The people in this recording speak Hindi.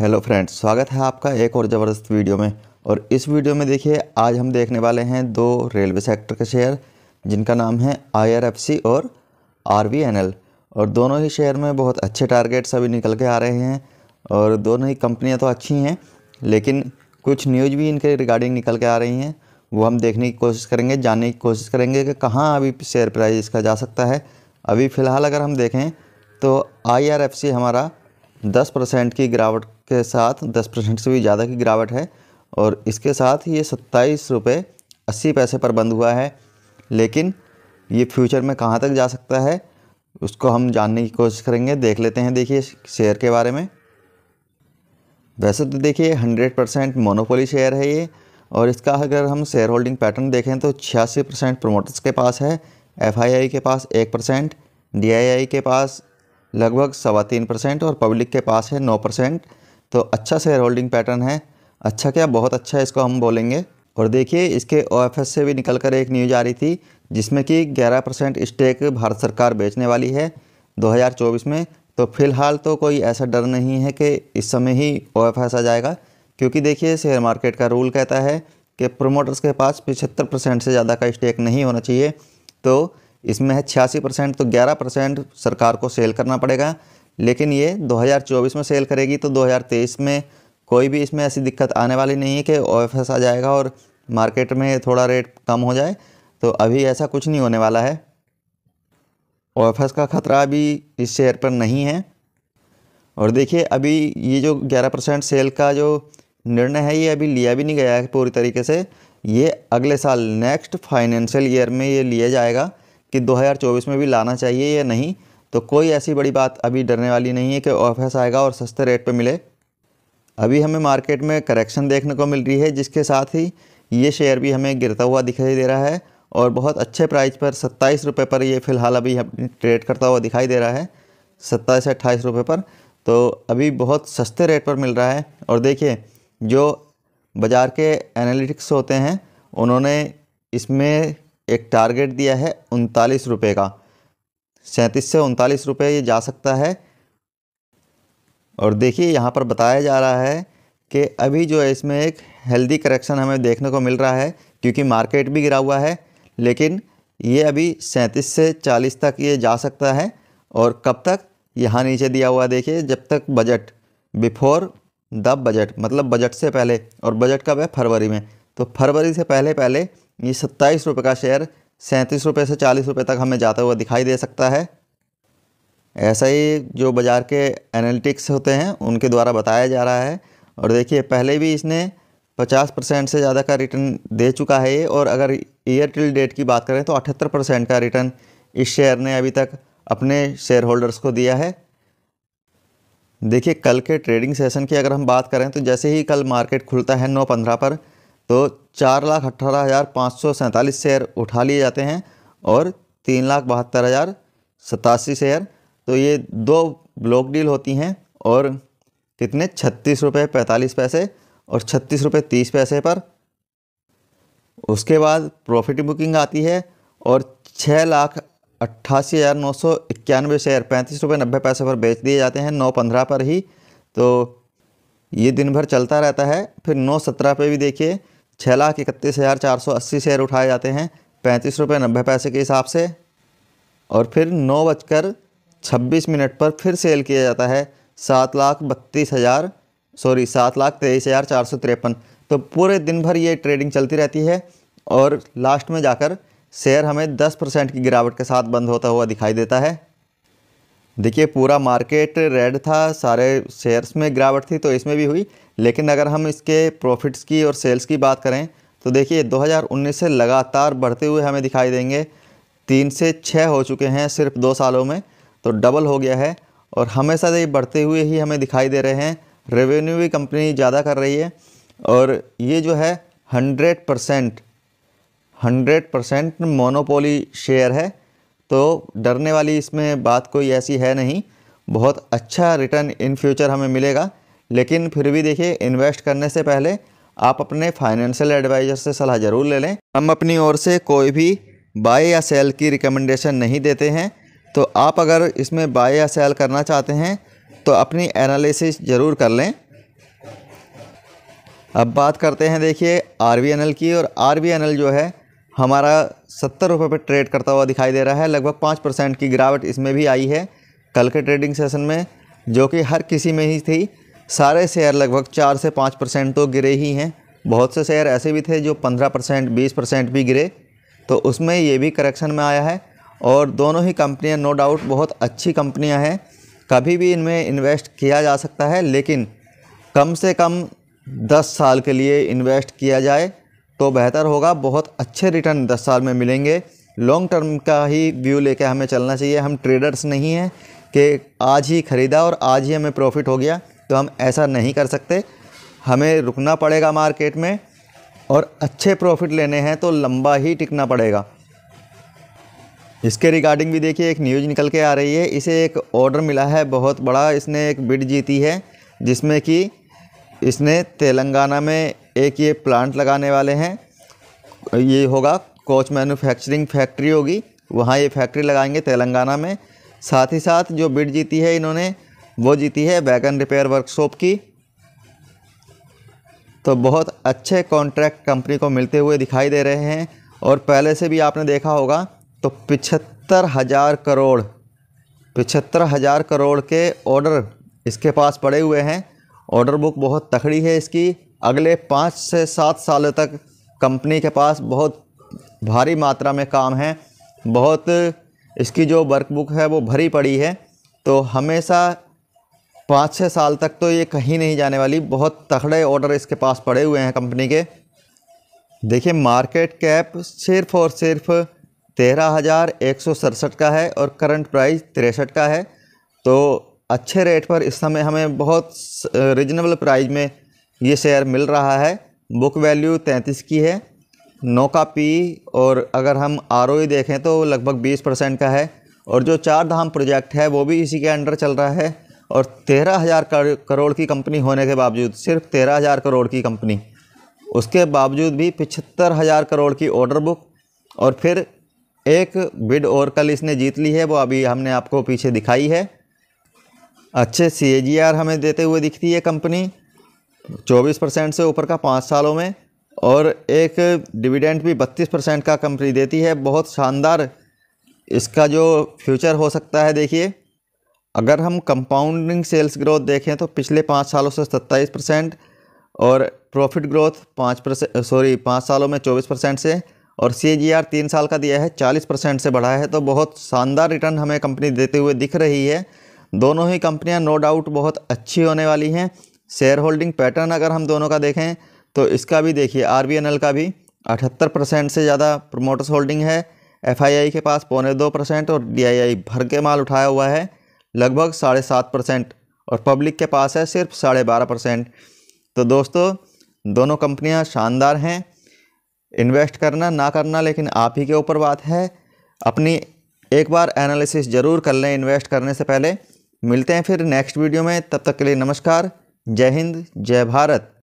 हेलो फ्रेंड्स स्वागत है आपका एक और ज़बरदस्त वीडियो में और इस वीडियो में देखिए आज हम देखने वाले हैं दो रेलवे सेक्टर के शेयर जिनका नाम है आईआरएफसी और आरवीएनएल और दोनों ही शेयर में बहुत अच्छे टारगेट्स अभी निकल के आ रहे हैं और दोनों ही कंपनियाँ तो अच्छी हैं लेकिन कुछ न्यूज भी इनके रिगार्डिंग निकल के आ रही हैं वो हम देखने की कोशिश करेंगे जानने की कोशिश करेंगे कि कहाँ अभी शेयर प्राइस इसका जा सकता है अभी फ़िलहाल अगर हम देखें तो आई हमारा दस परसेंट की गिरावट के साथ दस परसेंट से भी ज़्यादा की गिरावट है और इसके साथ ये सत्ताईस रुपये अस्सी पैसे पर बंद हुआ है लेकिन ये फ्यूचर में कहाँ तक जा सकता है उसको हम जानने की कोशिश करेंगे देख लेते हैं देखिए शेयर के बारे में वैसे तो देखिए हंड्रेड परसेंट मोनोपोली शेयर है ये और इसका अगर हम शेयर होल्डिंग पैटर्न देखें तो छियासी परसेंट प्रमोटर्स के पास है एफ के पास एक परसेंट डी के पास लगभग सवा तीन परसेंट और पब्लिक के पास है नौ परसेंट तो अच्छा शेयर होल्डिंग पैटर्न है अच्छा क्या बहुत अच्छा है इसको हम बोलेंगे और देखिए इसके ओ से भी निकल कर एक न्यूज आ रही थी जिसमें कि 11 परसेंट स्टेक भारत सरकार बेचने वाली है 2024 में तो फिलहाल तो कोई ऐसा डर नहीं है कि इस समय ही ओ एफ आ जाएगा क्योंकि देखिए शेयर मार्केट का रूल कहता है कि प्रोमोटर्स के पास पिछहत्तर परसेंट से ज़्यादा का स्टेक नहीं होना चाहिए तो इसमें है छियासी परसेंट तो ग्यारह परसेंट सरकार को सेल करना पड़ेगा लेकिन ये 2024 में सेल करेगी तो 2023 में कोई भी इसमें ऐसी दिक्कत आने वाली नहीं है कि ओ आ जाएगा और मार्केट में थोड़ा रेट कम हो जाए तो अभी ऐसा कुछ नहीं होने वाला है ओ का ख़तरा अभी इस शेयर पर नहीं है और देखिए अभी ये जो 11 परसेंट सेल का जो निर्णय है ये अभी लिया भी नहीं गया है पूरी तरीके से ये अगले साल नेक्स्ट फाइनेंशियल ईयर में ये लिया जाएगा कि 2024 में भी लाना चाहिए या नहीं तो कोई ऐसी बड़ी बात अभी डरने वाली नहीं है कि ऑफिस आएगा और सस्ते रेट पर मिले अभी हमें मार्केट में करेक्शन देखने को मिल रही है जिसके साथ ही ये शेयर भी हमें गिरता हुआ दिखाई दे रहा है और बहुत अच्छे प्राइस पर सत्ताईस रुपये पर ये फ़िलहाल अभी ट्रेड करता हुआ दिखाई दे रहा है सत्ताईस से अट्ठाईस रुपये पर तो अभी बहुत सस्ते रेट पर मिल रहा है और देखिए जो बाज़ार के एनालिटिक्स होते हैं उन्होंने इसमें एक टारगेट दिया है उनतालीस रुपये का सैंतीस से उनतालीस रुपये ये जा सकता है और देखिए यहाँ पर बताया जा रहा है कि अभी जो है इसमें एक हेल्दी करेक्शन हमें देखने को मिल रहा है क्योंकि मार्केट भी गिरा हुआ है लेकिन ये अभी सैंतीस से चालीस तक ये जा सकता है और कब तक यहाँ नीचे दिया हुआ देखिए जब तक बजट बिफोर द बजट मतलब बजट से पहले और बजट कब है फरवरी में तो फरवरी से पहले पहले ये सत्ताईस रुपये का शेयर सैंतीस रुपये से चालीस रुपये तक हमें जाता हुआ दिखाई दे सकता है ऐसा ही जो बाज़ार के एनालिटिक्स होते हैं उनके द्वारा बताया जा रहा है और देखिए पहले भी इसने पचास परसेंट से ज़्यादा का रिटर्न दे चुका है ये और अगर ईयर टिल डेट की बात करें तो अठहत्तर परसेंट का रिटर्न इस शेयर ने अभी तक अपने शेयर होल्डर्स को दिया है देखिए कल के ट्रेडिंग सेशन की अगर हम बात करें तो जैसे ही कल मार्केट खुलता है नौ पंद्रह पर तो चार लाख अट्ठारह हज़ार पाँच सौ सैंतालीस शेयर उठा लिए जाते हैं और तीन लाख बहत्तर हज़ार सतासी शेयर तो ये दो ब्लॉक डील होती हैं और कितने छत्तीस रुपये पैंतालीस पैसे और छत्तीस रुपये तीस पैसे पर उसके बाद प्रॉफिट बुकिंग आती है और छः लाख अट्ठासी हज़ार नौ सौ इक्यानवे शेयर पैंतीस रुपये नब्बे पैसे पर बेच दिए जाते हैं नौ पंद्रह पर ही तो ये दिन भर चलता रहता है फिर नौ सत्रह पर भी देखिए छः लाख इकतीस हज़ार चार सौ अस्सी शेयर उठाए जाते हैं पैंतीस रुपये नब्बे पैसे के हिसाब से और फिर नौ बजकर छब्बीस मिनट पर फिर सेल किया जाता है सात लाख बत्तीस हज़ार सॉरी सात लाख तेईस हज़ार चार सौ तिरपन तो पूरे दिन भर ये ट्रेडिंग चलती रहती है और लास्ट में जाकर शेयर हमें दस परसेंट की गिरावट के साथ बंद होता हुआ दिखाई देता है देखिए पूरा मार्केट रेड था सारे शेयर्स में गिरावट थी तो इसमें भी हुई लेकिन अगर हम इसके प्रॉफिट्स की और सेल्स की बात करें तो देखिए 2019 से लगातार बढ़ते हुए हमें दिखाई देंगे तीन से छः हो चुके हैं सिर्फ दो सालों में तो डबल हो गया है और हमेशा ये बढ़ते हुए ही हमें दिखाई दे रहे हैं रेवेन्यू भी कंपनी ज़्यादा कर रही है और ये जो है hundred percent hundred percent monopoly share है तो डरने वाली इसमें बात कोई ऐसी है नहीं बहुत अच्छा रिटर्न इन फ्यूचर हमें मिलेगा लेकिन फिर भी देखिए इन्वेस्ट करने से पहले आप अपने फाइनेंशियल एडवाइज़र से सलाह ज़रूर ले लें हम अपनी ओर से कोई भी बाय या सेल की रिकमेंडेशन नहीं देते हैं तो आप अगर इसमें बाय या सेल करना चाहते हैं तो अपनी एनालिसिस ज़रूर कर लें अब बात करते हैं देखिए आर की और आर जो है हमारा सत्तर रुपये पर ट्रेड करता हुआ दिखाई दे रहा है लगभग पाँच परसेंट की गिरावट इसमें भी आई है कल के ट्रेडिंग सेशन में जो कि हर किसी में ही थी सारे शेयर लगभग चार से पाँच परसेंट तो गिरे ही हैं बहुत से शेयर ऐसे भी थे जो पंद्रह परसेंट बीस परसेंट भी गिरे तो उसमें ये भी करेक्शन में आया है और दोनों ही कंपनियाँ नो डाउट बहुत अच्छी कंपनियाँ हैं कभी भी इनमें इन्वेस्ट किया जा सकता है लेकिन कम से कम दस साल के लिए इन्वेस्ट किया जाए तो बेहतर होगा बहुत अच्छे रिटर्न दस साल में मिलेंगे लॉन्ग टर्म का ही व्यू लेके हमें चलना चाहिए हम ट्रेडर्स नहीं हैं कि आज ही ख़रीदा और आज ही हमें प्रॉफिट हो गया तो हम ऐसा नहीं कर सकते हमें रुकना पड़ेगा मार्केट में और अच्छे प्रॉफिट लेने हैं तो लंबा ही टिकना पड़ेगा इसके रिगार्डिंग भी देखिए एक न्यूज़ निकल के आ रही है इसे एक ऑर्डर मिला है बहुत बड़ा इसने एक बिड जीती है जिसमें कि इसने तेलंगाना में एक ये प्लांट लगाने वाले हैं ये होगा कोच मैन्युफैक्चरिंग फैक्ट्री होगी वहाँ ये फैक्ट्री लगाएंगे तेलंगाना में साथ ही साथ जो बिड जीती है इन्होंने वो जीती है वैगन रिपेयर वर्कशॉप की तो बहुत अच्छे कॉन्ट्रैक्ट कंपनी को मिलते हुए दिखाई दे रहे हैं और पहले से भी आपने देखा होगा तो पिछहत्तर हज़ार करोड़ पिछहत्तर हज़ार करोड़ के ऑर्डर इसके पास पड़े हुए हैं ऑर्डर बुक बहुत तकड़ी है इसकी अगले पाँच से सात सालों तक कंपनी के पास बहुत भारी मात्रा में काम है बहुत इसकी जो वर्क बुक है वो भरी पड़ी है तो हमेशा पाँच छः साल तक तो ये कहीं नहीं जाने वाली बहुत तगड़े ऑर्डर इसके पास पड़े हुए हैं कंपनी के देखिए मार्केट कैप सिर्फ और सिर्फ तेरह हज़ार एक सौ सड़सठ का है और करंट प्राइस तिरसठ का है तो अच्छे रेट पर इस समय हमें बहुत रिजनेबल प्राइस में ये शेयर मिल रहा है बुक वैल्यू तैंतीस की है नौ का पी और अगर हम आर देखें तो लगभग बीस परसेंट का है और जो चार धाम प्रोजेक्ट है वो भी इसी के अंडर चल रहा है और तेरह हज़ार करोड़ की कंपनी होने के बावजूद सिर्फ तेरह हज़ार करोड़ की कंपनी उसके बावजूद भी पिछहत्तर हज़ार करोड़ की ऑर्डर बुक और फिर एक बिड और कल इसने जीत ली है वो अभी हमने आपको पीछे दिखाई है अच्छे सी हमें देते हुए दिखती है कंपनी चौबीस परसेंट से ऊपर का पाँच सालों में और एक डिविडेंड भी बत्तीस परसेंट का कंपनी देती है बहुत शानदार इसका जो फ्यूचर हो सकता है देखिए अगर हम कंपाउंडिंग सेल्स ग्रोथ देखें तो पिछले पाँच सालों से सत्ताईस परसेंट और प्रॉफिट ग्रोथ पाँच परसेंट सॉरी पाँच सालों में चौबीस परसेंट से और सी जी आर तीन साल का दिया है चालीस परसेंट से बढ़ा है तो बहुत शानदार रिटर्न हमें कंपनी देते हुए दिख रही है दोनों ही कंपनियां नो डाउट बहुत अच्छी होने वाली हैं शेयर होल्डिंग पैटर्न अगर हम दोनों का देखें तो इसका भी देखिए आर का भी अठहत्तर परसेंट से ज़्यादा प्रमोटर्स होल्डिंग है एफआईआई के पास पौने दो परसेंट और डीआईआई भर के माल उठाया हुआ है लगभग साढ़े सात परसेंट और पब्लिक के पास है सिर्फ साढ़े बारह परसेंट तो दोस्तों दोनों कंपनियां शानदार हैं इन्वेस्ट करना ना करना लेकिन आप ही के ऊपर बात है अपनी एक बार एनालिसिस ज़रूर कर लें इन्वेस्ट करने से पहले मिलते हैं फिर नेक्स्ट वीडियो में तब तक के लिए नमस्कार जय हिंद जय भारत